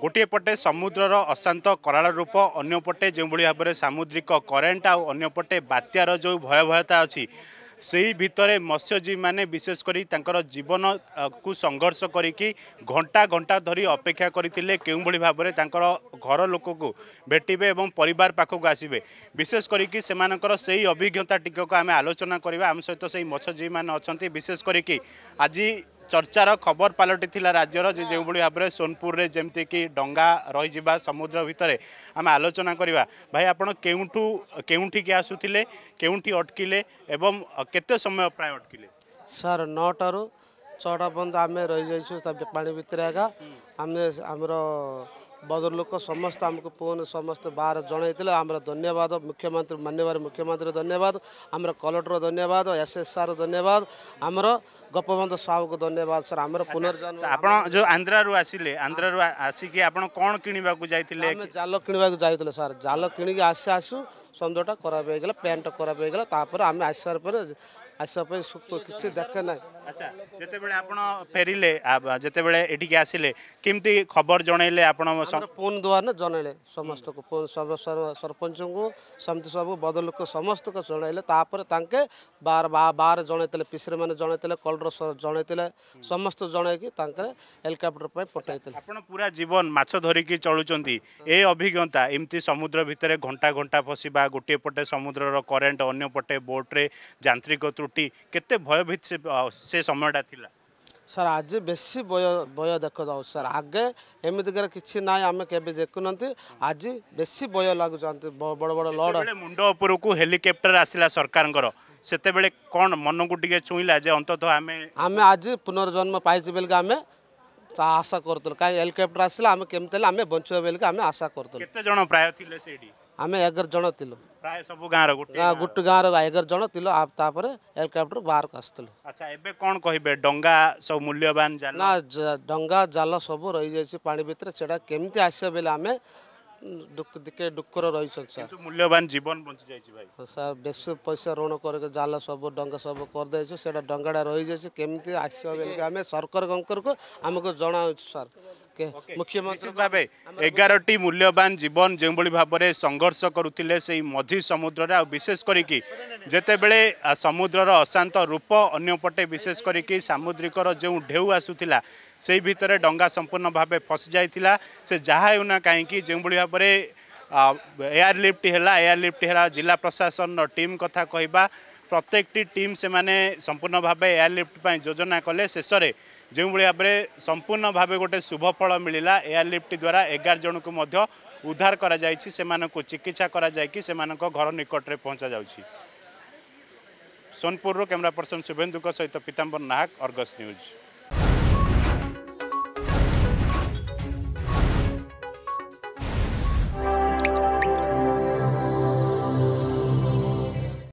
ଗୋଟିଏ ପଟେ ସମୁଦ୍ରର ଅଶାନ୍ତ କରାଳ ରୂପ ଅନ୍ୟପଟେ ଯେଉଁଭଳି ଭାବରେ ସାମୁଦ୍ରିକ କରେଣ୍ଟ ଆଉ ଅନ୍ୟପଟେ ବାତ୍ୟାର ଯେଉଁ ଭୟାବହତା ଅଛି ସେହି ଭିତରେ ମତ୍ସ୍ୟଜୀବୀମାନେ ବିଶେଷ କରି ତାଙ୍କର ଜୀବନକୁ ସଂଘର୍ଷ କରିକି ଘଣ୍ଟା ଘଣ୍ଟା ଧରି ଅପେକ୍ଷା କରିଥିଲେ କେଉଁଭଳି ଭାବରେ ତାଙ୍କର ଘର ଲୋକକୁ ଭେଟିବେ ଏବଂ ପରିବାର ପାଖକୁ ଆସିବେ ବିଶେଷ କରିକି ସେମାନଙ୍କର ସେହି ଅଭିଜ୍ଞତା ଟିକକୁ ଆମେ ଆଲୋଚନା କରିବା ଆମ ସହିତ ସେହି ମତ୍ସ୍ୟଜୀବୀମାନେ ଅଛନ୍ତି ବିଶେଷ କରିକି ଆଜି ଚର୍ଚ୍ଚାର ଖବର ପାଲଟିଥିଲା ରାଜ୍ୟର ଯେ ଯେଉଁଭଳି ଭାବରେ ସୋନପୁରରେ ଯେମିତିକି ଡଙ୍ଗା ରହିଯିବା ସମୁଦ୍ର ଭିତରେ ଆମେ ଆଲୋଚନା କରିବା ଭାଇ ଆପଣ କେଉଁଠୁ କେଉଁଠିକି ଆସୁଥିଲେ କେଉଁଠି ଅଟକିଲେ ଏବଂ କେତେ ସମୟ ପ୍ରାୟ ଅଟକିଲେ ସାର୍ ନଅଟାରୁ ଛଅଟା ପର୍ଯ୍ୟନ୍ତ ଆମେ ରହିଯାଇଛୁ ପାଣି ଭିତରେ ଏକା ଆମେ ଆମର बदर लोक समस्त आमको फोन समस्त बार जनैले हाम्रो धन्यवाद मुख्यमन्त्री मान्यवर मुख्यमन्त्री धन्यवाद हाम्रो कलेक्टर धन्यवाद एसएसआर धन्यवाद हाम्रो ଗୋପବନ୍ଧୁ ସାହୁକୁ ଧନ୍ୟବାଦ ସାର୍ ଆମର ପୁନର୍ଜନ୍ମ ଆପଣ ଯେଉଁ ଆନ୍ଧ୍ରାରୁ ଆସିଲେ ଆନ୍ଧ୍ରାରୁ ଆସିକି ଆପଣ କ'ଣ କିଣିବାକୁ ଯାଇଥିଲେ ଆମେ ଜାଲ କିଣିବାକୁ ଯାଇଥିଲେ ସାର୍ ଜାଲ କିଣିକି ଆସି ଆସୁ ସନ୍ଧ୍ୟାଟା ଖରାପ ହେଇଗଲା ପ୍ୟାଣ୍ଟ ଖରାପ ହେଇଗଲା ତାପରେ ଆମେ ଆସିସାର ପରେ आसके नै अच्छा फेलेसले के खर जे फोन दुवार जस्तो सरपञ्च समस्तो जे बार जे पिसर म जाइ कलर जे समस्त जनता हेकेकोप्टर पनि पठाइदिनु पूरा जीवन माछ धरिक चलुन्छ ए अभिज्ञता समुद्र भित्र घंटा घंटा फसि गोटे पटे समुद्र करेन्ट अन्य पटे बोटिक तुलना ত্রুটি কেতে ভয়ভীত ସେ ସମୟଟା ଥିଲା ସାର୍ ଆଜି ବେଶୀ ଭୟ ବୟ ଦେଖାଯାଉଛି ସାର୍ ଆଗେ ଏମିତିକାର କିଛି ନାହିଁ ଆମେ କେବେ ଦେଖୁନାହାନ୍ତି ଆଜି ବେଶୀ ଭୟ ଲାଗୁଛନ୍ତି ବଡ଼ ବଡ଼ ଲଡ଼ ମୁଣ୍ଡ ଉପରକୁ ହେଲିକପ୍ଟର ଆସିଲା ସରକାରଙ୍କର ସେତେବେଳେ କ'ଣ ମନକୁ ଟିକେ ଛୁଇଁଲା ଯେ ଅନ୍ତତଃ ଆମେ ଆମେ ଆଜି ପୁନର୍ଜନ୍ମ ପାଇଛୁ ବୋଲିକି ଆମେ ଆଶା କରୁଥିଲୁ କାହିଁକି ହେଲିକପ୍ଟର ଆସିଲା ଆମେ କେମିତି ହେଲେ ଆମେ ବଞ୍ଚିବା ବୋଲିକି ଆମେ ଆଶା କରୁଥିଲୁ କେତେ ଜଣ ପ୍ରାୟ ଥିଲେ ସେଇଠି ଆମେ ଏଗାର ଜଣ ଥିଲୁ ପ୍ରାୟ ସବୁ ଗାଁର ଗୋଟେ ଗୋଟେ ଗାଁର ଏଗାର ଜଣ ଥିଲୁ ତାପରେ ହେଲିକପ୍ଟର ବାହାରକୁ ଆସିଥିଲୁ ଆଚ୍ଛା ଏବେ କ'ଣ କହିବେ ଡଙ୍ଗା ସବୁ ମୂଲ୍ୟବାନ ନା ଡଙ୍ଗା ଜାଲ ସବୁ ରହିଯାଇଛି ପାଣି ଭିତରେ ସେଟା କେମିତି ଆସିବ ବୋଲି ଆମେ ଟିକେ ଡୁକର ରହିଛନ୍ତି ସାର୍ ମୂଲ୍ୟବାନ ଜୀବନ ବଞ୍ଚିଯାଇଛି ଭାଇ ସାର୍ ବେଶୀ ପଇସା ଋଣ କରିକି ଜାଲ ସବୁ ଡଙ୍ଗା ସବୁ କରିଦେଇଛୁ ସେଇଟା ଡଙ୍ଗାଟା ରହିଯାଇଛି କେମିତି ଆସିବ ବୋଲି ଆମେ ସରକାରଙ୍କରକୁ ଆମକୁ ଜଣାଉଛୁ ସାର୍ ନିଶ୍ଚିତ ଭାବେ ଏଗାରଟି ମୂଲ୍ୟବାନ ଜୀବନ ଯେଉଁଭଳି ଭାବରେ ସଂଘର୍ଷ କରୁଥିଲେ ସେଇ ମଝି ସମୁଦ୍ରରେ ଆଉ ବିଶେଷ କରିକି ଯେତେବେଳେ ସମୁଦ୍ରର ଅଶାନ୍ତ ରୂପ ଅନ୍ୟପଟେ ବିଶେଷ କରିକି ସାମୁଦ୍ରିକର ଯେଉଁ ଢେଉ ଆସୁଥିଲା ସେଇ ଭିତରେ ଡଙ୍ଗା ସମ୍ପୂର୍ଣ୍ଣ ଭାବେ ଫସି ଯାଇଥିଲା ସେ ଯାହା ହେଉ ନା କାହିଁକି ଯେଉଁଭଳି ଭାବରେ ଏୟାରଲିଫ୍ଟ ହେଲା ଏୟାରଲିଫ୍ଟ ହେଲା ଜିଲ୍ଲା ପ୍ରଶାସନର ଟିମ୍ କଥା କହିବା ପ୍ରତ୍ୟେକଟି ଟିମ୍ ସେମାନେ ସମ୍ପୂର୍ଣ୍ଣ ଭାବେ ଏୟାରଲିଫ୍ଟ ପାଇଁ ଯୋଜନା କଲେ ଶେଷରେ ଯେଉଁଭଳି ଭାବରେ ସମ୍ପୂର୍ଣ୍ଣ ଭାବେ ଗୋଟେ ଶୁଭଫଳ ମିଳିଲା ଏୟାରଲିଫ୍ଟ ଦ୍ୱାରା ଏଗାର ଜଣଙ୍କୁ ମଧ୍ୟ ଉଦ୍ଧାର କରାଯାଇଛି ସେମାନଙ୍କୁ ଚିକିତ୍ସା କରାଯାଇକି ସେମାନଙ୍କ ଘର ନିକଟରେ ପହଞ୍ଚା ଯାଉଛି ସୋନପୁରରୁ କ୍ୟାମେରା ପର୍ସନ୍ ଶୁଭେନ୍ଦୁଙ୍କ ସହିତ ପୀତାମ୍ବର ନାହକ ଅର୍ଗସ୍ ନ୍ୟୁଜ୍